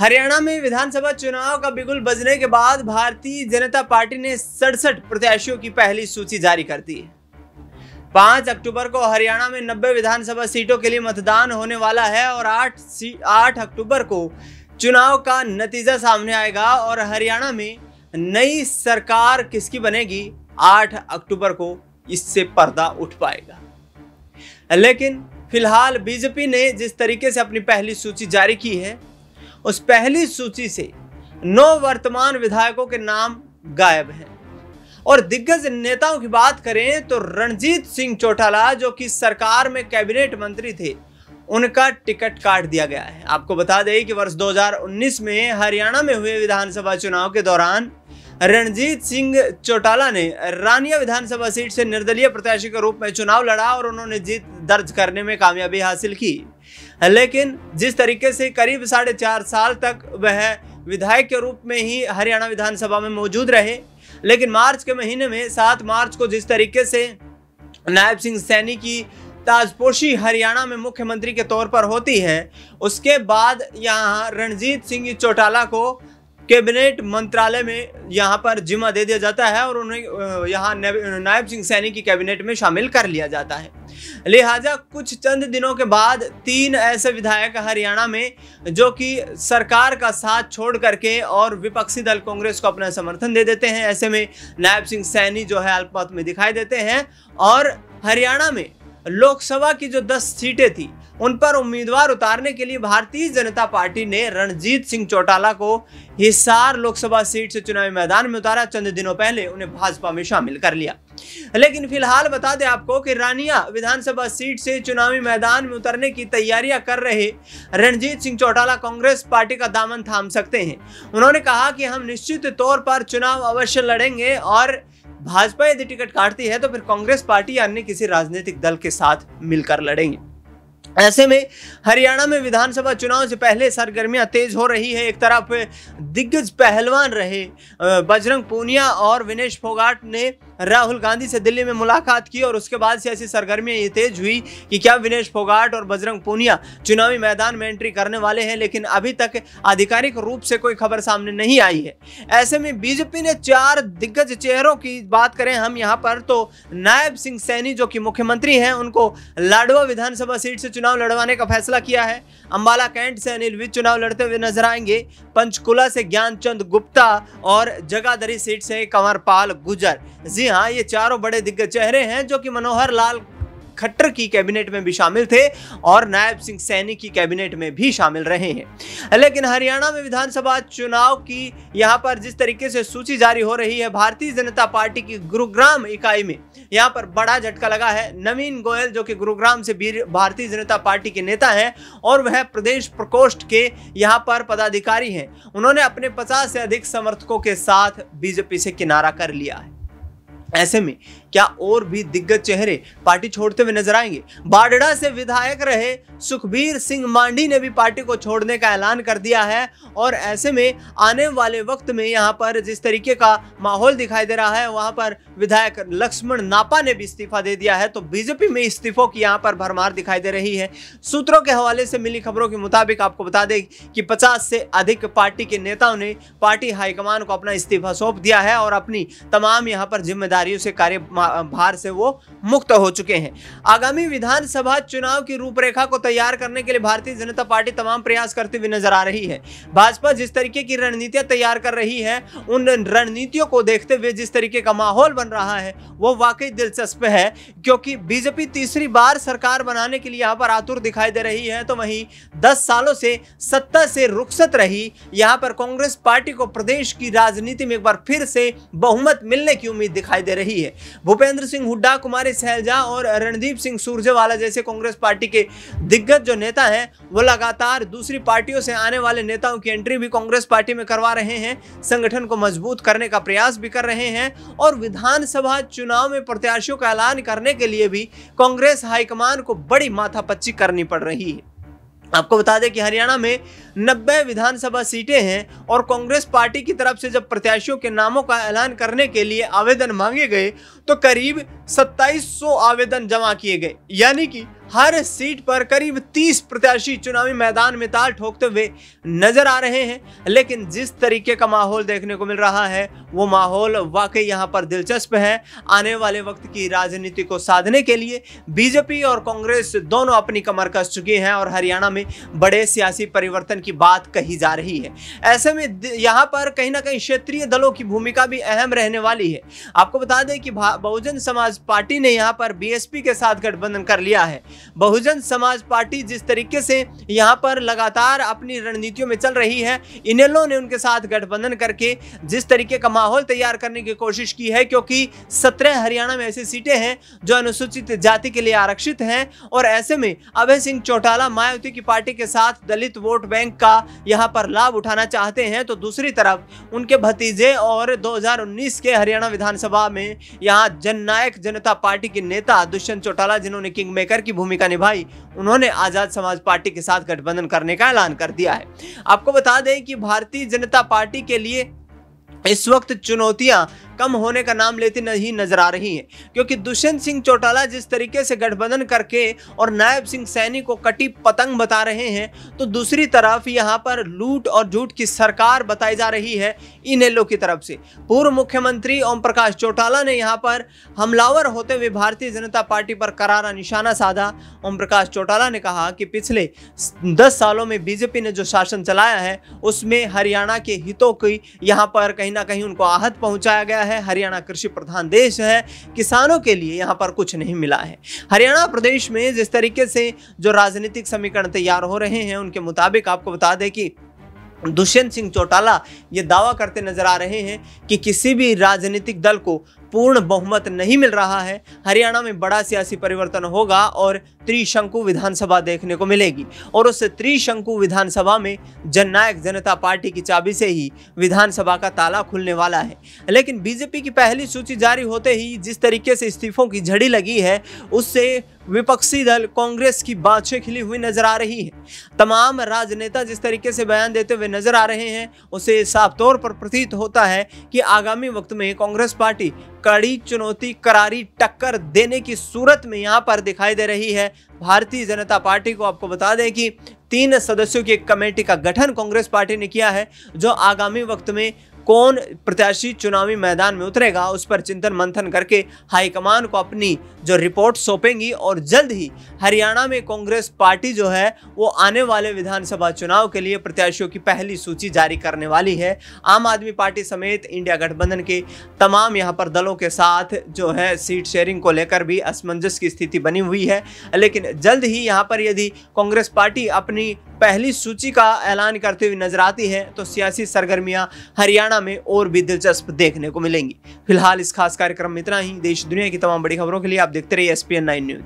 हरियाणा में विधानसभा चुनाव का बिगुल बजने के बाद भारतीय जनता पार्टी ने सड़सठ प्रत्याशियों की पहली सूची जारी कर दी पांच अक्टूबर को हरियाणा में नब्बे विधानसभा सीटों के लिए मतदान होने वाला है और आठ आठ अक्टूबर को चुनाव का नतीजा सामने आएगा और हरियाणा में नई सरकार किसकी बनेगी आठ अक्टूबर को इससे पर्दा उठ पाएगा लेकिन फिलहाल बीजेपी ने जिस तरीके से अपनी पहली सूची जारी की है उस पहली सूची से नौ वर्तमान विधायकों के नाम गायब हैं और दिग्गज नेताओं की बात करें तो रणजीत सिंह चौटाला जो कि सरकार में कैबिनेट मंत्री थे उनका टिकट काट दिया गया है आपको बता दें कि वर्ष 2019 में हरियाणा में हुए विधानसभा चुनाव के दौरान रणजीत सिंह चौटाला ने रानिया विधानसभा सीट से निर्दलीय प्रत्याशी के रूप में चुनाव लड़ा और उन्होंने जीत दर्ज करने में कामयाबी हासिल की लेकिन जिस तरीके से करीब साढ़े चार साल तक वह विधायक के रूप में ही हरियाणा विधानसभा में मौजूद रहे लेकिन मार्च के महीने में सात मार्च को जिस तरीके से नायब सिंह सैनी की ताजपोशी हरियाणा में मुख्यमंत्री के तौर पर होती है उसके बाद यहाँ रणजीत सिंह चौटाला को कैबिनेट मंत्रालय में यहाँ पर जिम्मा दे दिया जाता है और उन्हें यहाँ नायब सिंह सैनी की कैबिनेट में शामिल कर लिया जाता है लिहाजा कुछ चंद दिनों के बाद तीन ऐसे विधायक हरियाणा में जो कि सरकार का साथ छोड़ करके और विपक्षी दल कांग्रेस को अपना समर्थन दे देते हैं ऐसे में नायब सिंह सैनी जो है अल्पमत में दिखाई देते हैं और हरियाणा में लोकसभा की जो दस सीटें थी उन पर उम्मीदवार उतारने के लिए भारतीय जनता पार्टी ने रणजीत सिंह चौटाला को हिसार लोकसभा सीट से चुनावी मैदान में उतारा चंद दिनों पहले उन्हें भाजपा में शामिल कर लिया लेकिन फिलहाल बता दें आपको कि रानिया विधानसभा सीट से चुनावी मैदान में उतरने की तैयारियां कर रहे रणजीत सिंह चौटाला कांग्रेस पार्टी का दामन थाम सकते हैं उन्होंने कहा कि हम निश्चित तौर पर चुनाव अवश्य लड़ेंगे और भाजपा यदि टिकट काटती है तो फिर कांग्रेस पार्टी या अन्य किसी राजनीतिक दल के साथ मिलकर लड़ेंगे ऐसे में हरियाणा में विधानसभा चुनाव से पहले सरगर्मियां तेज हो रही है एक तरफ दिग्गज पहलवान रहे बजरंग पूनिया और विनेश फोगाट ने राहुल गांधी से दिल्ली में मुलाकात की और उसके बाद से ऐसी सरगर्मियां ये तेज हुई कि क्या विनेश फोगाट और बजरंग पूनिया चुनावी मैदान में एंट्री करने वाले हैं लेकिन अभी तक आधिकारिक रूप से कोई खबर सामने नहीं आई है ऐसे में बीजेपी ने चार दिग्गज चेहरों की बात करें हम यहाँ पर तो नायब सिंह सैनी जो कि मुख्यमंत्री हैं उनको लाडवा विधानसभा सीट से चुनाव लड़वाने का फैसला किया है अम्बाला कैंट से अनिल विज चुनाव लड़ते हुए नजर आएंगे पंचकुला से ज्ञानचंद गुप्ता और जगाधरी सीट से कंवरपाल गुजर जी हाँ ये चारों बड़े दिग्गज चेहरे हैं जो कि मनोहर लाल खट्टर की कैबिनेट में भी शामिल थे और नायब सिंह सैनी की कैबिनेट में भी शामिल रहे हैं लेकिन हरियाणा में विधानसभा चुनाव की यहाँ पर जिस तरीके से सूची जारी हो रही है भारतीय जनता पार्टी की गुरुग्राम इकाई में यहाँ पर बड़ा झटका लगा है नवीन गोयल जो कि गुरुग्राम से भारतीय जनता पार्टी के नेता हैं और वह प्रदेश प्रकोष्ठ के यहाँ पर पदाधिकारी हैं उन्होंने अपने पचास से अधिक समर्थकों के साथ बीजेपी से किनारा कर लिया है ऐसे में क्या और भी दिग्गज चेहरे पार्टी छोड़ते हुए नजर आएंगे बाडड़ा से विधायक रहे सुखबीर सिंह मांडी ने भी पार्टी को छोड़ने का ऐलान कर दिया है और ऐसे में आने वाले वक्त में यहाँ पर जिस तरीके का माहौल दिखाई दे रहा है वहां पर विधायक लक्ष्मण नापा ने भी इस्तीफा दे दिया है तो बीजेपी में इस्तीफों की यहाँ पर भरमार दिखाई दे रही है सूत्रों के हवाले से मिली खबरों के मुताबिक आपको बता दें कि पचास से अधिक पार्टी के नेताओं ने पार्टी हाईकमान को अपना इस्तीफा सौंप दिया है और अपनी तमाम यहाँ पर जिम्मेदारी जिम्मेदारियों से कार्य भार से वो मुक्त हो चुके हैं आगामी विधानसभा चुनाव की रूपरेखा को तैयार करने के लिए भारतीय जनता पार्टी तमाम प्रयास करती हुई नजर आ रही है भाजपा जिस तरीके की रणनीतियां तैयार कर रही है उन रणनीतियों को देखते हुए जिस तरीके का माहौल बन रहा है वो वाकई दिलचस्प है क्योंकि बीजेपी तीसरी बार सरकार बनाने के लिए यहाँ पर आतुर दिखाई दे रही है तो वहीं दस सालों से सत्ता से रुखसत रही यहाँ पर कांग्रेस पार्टी को प्रदेश की राजनीति में एक बार फिर से बहुमत मिलने की उम्मीद दिखाई दे दे रही है भूपेंद्र सिंह हुड्डा कुमारी सहलजा और रणदीप सिंह सुरजेवाला जैसे कांग्रेस पार्टी के दिग्गज जो नेता हैं वो लगातार दूसरी पार्टियों से आने वाले नेताओं की एंट्री भी कांग्रेस पार्टी में करवा रहे हैं संगठन को मजबूत करने का प्रयास भी कर रहे हैं और विधानसभा चुनाव में प्रत्याशियों का ऐलान करने के लिए भी कांग्रेस हाईकमान को बड़ी माथापच्ची करनी पड़ रही है आपको बता दें कि हरियाणा में 90 विधानसभा सीटें हैं और कांग्रेस पार्टी की तरफ से जब प्रत्याशियों के नामों का ऐलान करने के लिए आवेदन मांगे गए तो करीब 2700 आवेदन जमा किए गए यानी कि हर सीट पर करीब 30 प्रत्याशी चुनावी मैदान में ताल ठोकते हुए नजर आ रहे हैं लेकिन जिस तरीके का माहौल देखने को मिल रहा है वो माहौल वाकई यहाँ पर दिलचस्प है आने वाले वक्त की राजनीति को साधने के लिए बीजेपी और कांग्रेस दोनों अपनी कमर कस चुकी हैं और हरियाणा में बड़े सियासी परिवर्तन की बात कही जा रही है ऐसे में यहाँ पर कहीं ना कहीं क्षेत्रीय दलों की भूमिका भी अहम रहने वाली है आपको बता दें कि बहुजन समाज पार्टी ने यहाँ पर बीएसपी के साथ गठबंधन कर लिया है बहुजन समाज पार्टी जिस तरीके से यहाँ पर लगातार अपनी रणनीतियों में चल रही है इनेलो ने उनके साथ गठबंधन करके जिस तरीके का माहौल तैयार करने की कोशिश की है क्योंकि सत्रह हरियाणा में ऐसी सीटें हैं जो अनुसूचित जाति के लिए आरक्षित हैं और ऐसे में अभय सिंह चौटाला मायावती की पार्टी के साथ दलित वोट बैंक का यहाँ पर लाभ उठाना चाहते हैं तो दूसरी तरफ उनके भतीजे और 2019 के हरियाणा विधानसभा में यहाँ जननायक जन जनता पार्टी के नेता दुष्यंत चौटाला जिन्होंने किंग मेकर की भूमिका निभाई उन्होंने आजाद समाज पार्टी के साथ गठबंधन करने का ऐलान कर दिया है आपको बता दें कि भारतीय जनता पार्टी के लिए इस वक्त चुनौतियां कम होने का नाम लेती नहीं नजर आ रही है क्योंकि दुष्यंत सिंह चौटाला जिस तरीके से गठबंधन करके और नायब सिंह सैनी को कटी पतंग बता रहे हैं तो दूसरी तरफ यहाँ पर लूट और झूठ की सरकार बताई जा रही है इनेलो की तरफ से पूर्व मुख्यमंत्री ओम प्रकाश चौटाला ने यहाँ पर हमलावर होते हुए भारतीय जनता पार्टी पर करारा निशाना साधा ओम प्रकाश चौटाला ने कहा कि पिछले दस सालों में बीजेपी ने जो शासन चलाया है उसमें हरियाणा के हितों की यहाँ पर कहीं ना कहीं उनको आहत पहुंचाया गया है है हरियाणा कृषि प्रधान देश है किसानों के लिए यहाँ पर कुछ नहीं मिला है हरियाणा प्रदेश में जिस तरीके से जो राजनीतिक समीकरण तैयार हो रहे हैं उनके मुताबिक आपको बता दें कि दुष्यंत सिंह चौटाला ये दावा करते नजर आ रहे हैं कि किसी भी राजनीतिक दल को पूर्ण बहुमत नहीं मिल रहा है हरियाणा में बड़ा सियासी परिवर्तन होगा और त्रिशंकु विधानसभा देखने को मिलेगी और उस त्रिशंकु विधानसभा में जननायक जनता पार्टी की चाबी से ही विधानसभा का ताला खुलने वाला है लेकिन बीजेपी की पहली सूची जारी होते ही जिस तरीके से इस्तीफों की झड़ी लगी है उससे विपक्षी दल कांग्रेस की बाछे खिली हुई नजर आ रही है तमाम राजनेता जिस तरीके से बयान देते हुए नजर आ रहे हैं उसे साफ तौर पर प्रतीत होता है कि आगामी वक्त में कांग्रेस पार्टी कड़ी चुनौती करारी टक्कर देने की सूरत में यहाँ पर दिखाई दे रही है भारतीय जनता पार्टी को आपको बता दें कि तीन सदस्यों की एक कमेटी का गठन कांग्रेस पार्टी ने किया है जो आगामी वक्त में कौन प्रत्याशी चुनावी मैदान में उतरेगा उस पर चिंतन मंथन करके हाईकमान को अपनी जो रिपोर्ट सौंपेंगी और जल्द ही हरियाणा में कांग्रेस पार्टी जो है वो आने वाले विधानसभा चुनाव के लिए प्रत्याशियों की पहली सूची जारी करने वाली है आम आदमी पार्टी समेत इंडिया गठबंधन के तमाम यहाँ पर दलों के साथ जो है सीट शेयरिंग को लेकर भी असमंजस की स्थिति बनी हुई है लेकिन जल्द ही यहाँ पर यदि कांग्रेस पार्टी अपनी पहली सूची का ऐलान करते हुए नजर आती है तो सियासी सरगर्मियां हरियाणा में और भी दिलचस्प देखने को मिलेंगी फिलहाल इस खास कार्यक्रम में इतना ही देश दुनिया की तमाम बड़ी खबरों के लिए आप देखते रहिए एस पी न्यूज